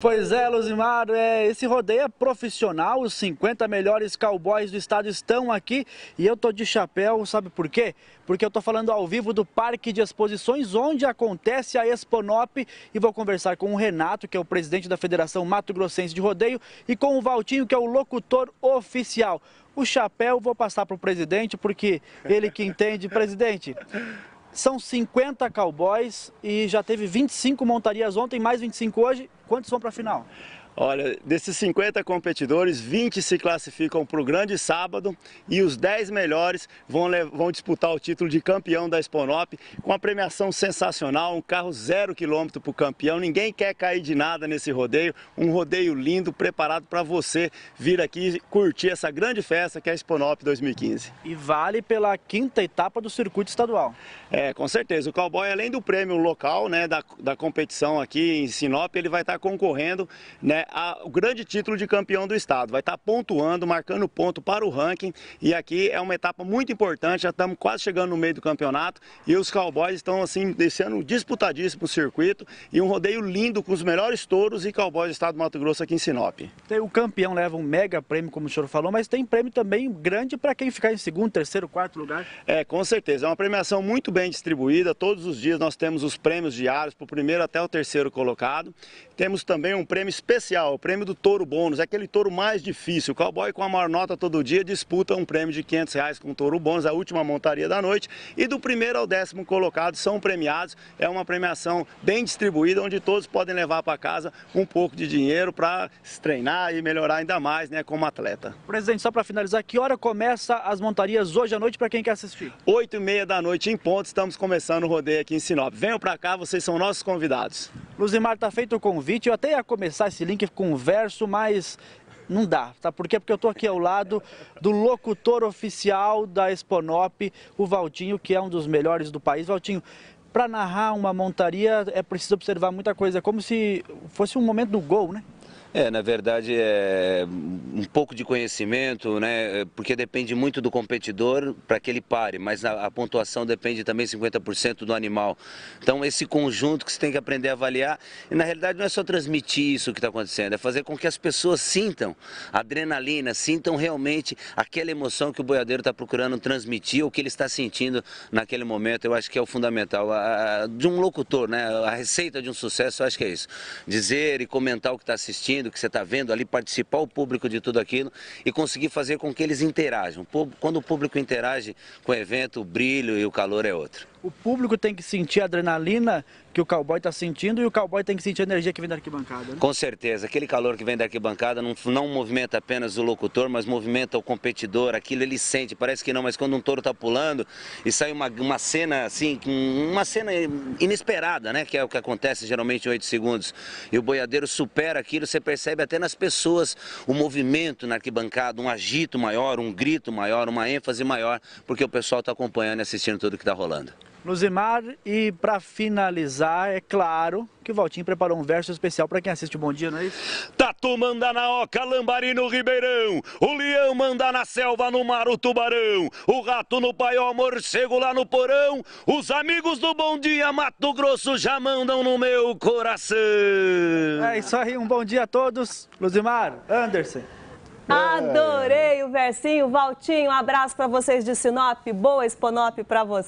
Pois é, Luzimar, é, esse rodeio é profissional, os 50 melhores cowboys do estado estão aqui e eu tô de chapéu, sabe por quê? Porque eu tô falando ao vivo do Parque de Exposições, onde acontece a Exponop e vou conversar com o Renato, que é o presidente da Federação Mato Grossense de Rodeio, e com o Valtinho, que é o locutor oficial. O chapéu vou passar para o presidente, porque ele que entende. presidente, são 50 cowboys e já teve 25 montarias ontem, mais 25 hoje. Quantos vão para a final? Olha, desses 50 competidores, 20 se classificam para o Grande Sábado e os 10 melhores vão, vão disputar o título de campeão da Sponop com uma premiação sensacional, um carro zero quilômetro para o campeão. Ninguém quer cair de nada nesse rodeio, um rodeio lindo, preparado para você vir aqui curtir essa grande festa que é a Sponop 2015. E vale pela quinta etapa do circuito estadual. É, com certeza. O Cowboy, além do prêmio local né, da, da competição aqui em Sinop, ele vai estar tá estar concorrendo né, ao grande título de campeão do estado. Vai estar tá pontuando, marcando ponto para o ranking e aqui é uma etapa muito importante, já estamos quase chegando no meio do campeonato e os cowboys estão assim, descendo disputadíssimo o circuito e um rodeio lindo com os melhores touros e cowboys do estado do Mato Grosso aqui em Sinop. O campeão leva um mega prêmio, como o senhor falou, mas tem prêmio também grande para quem ficar em segundo, terceiro, quarto lugar. É, com certeza. É uma premiação muito bem distribuída. Todos os dias nós temos os prêmios diários, para o primeiro até o terceiro colocado. Tem temos também um prêmio especial, o prêmio do touro bônus, é aquele touro mais difícil. O cowboy com a maior nota todo dia disputa um prêmio de 500 reais com o touro bônus, a última montaria da noite. E do primeiro ao décimo colocado são premiados. É uma premiação bem distribuída, onde todos podem levar para casa um pouco de dinheiro para se treinar e melhorar ainda mais né, como atleta. Presidente, só para finalizar, que hora começa as montarias hoje à noite para quem quer assistir? 8 e meia da noite em ponto, estamos começando o rodeio aqui em Sinop. Venham para cá, vocês são nossos convidados. Luzimar, está feito o convite. Eu até ia começar esse link converso, mas não dá, tá? Por quê? Porque eu estou aqui ao lado do locutor oficial da Exponop, o Valtinho, que é um dos melhores do país. Valtinho, para narrar uma montaria é preciso observar muita coisa, como se fosse um momento do gol, né? É, na verdade é um pouco de conhecimento, né? É, porque depende muito do competidor para que ele pare, mas a, a pontuação depende também 50% do animal. Então esse conjunto que você tem que aprender a avaliar, e na realidade não é só transmitir isso que está acontecendo, é fazer com que as pessoas sintam adrenalina, sintam realmente aquela emoção que o boiadeiro está procurando transmitir, ou que ele está sentindo naquele momento. Eu acho que é o fundamental a, a, de um locutor, né? A receita de um sucesso, eu acho que é isso. Dizer e comentar o que está assistindo que você está vendo ali, participar o público de tudo aquilo e conseguir fazer com que eles interajam. Quando o público interage com o evento, o brilho e o calor é outro. O público tem que sentir a adrenalina que o cowboy está sentindo e o cowboy tem que sentir a energia que vem da arquibancada. Né? Com certeza, aquele calor que vem da arquibancada não, não movimenta apenas o locutor, mas movimenta o competidor, aquilo ele sente, parece que não, mas quando um touro está pulando e sai uma, uma cena assim, uma cena inesperada, né? Que é o que acontece geralmente em 8 segundos. E o boiadeiro supera aquilo, você percebe até nas pessoas o movimento na arquibancada, um agito maior, um grito maior, uma ênfase maior, porque o pessoal está acompanhando e assistindo tudo que está rolando no Zimar. E para finalizar, é claro que o Valtinho preparou um verso especial para quem assiste o Bom Dia, não é isso? Tatu manda na oca, lambari no ribeirão. O leão manda na selva, no mar o tubarão. O rato no paiol, morcego lá no porão. Os amigos do Bom Dia Mato Grosso já mandam no meu coração. É isso aí, um bom dia a todos. Luzimar, Anderson. Adorei o versinho, Valtinho. Um abraço para vocês de Sinop, boa Exponop para vocês.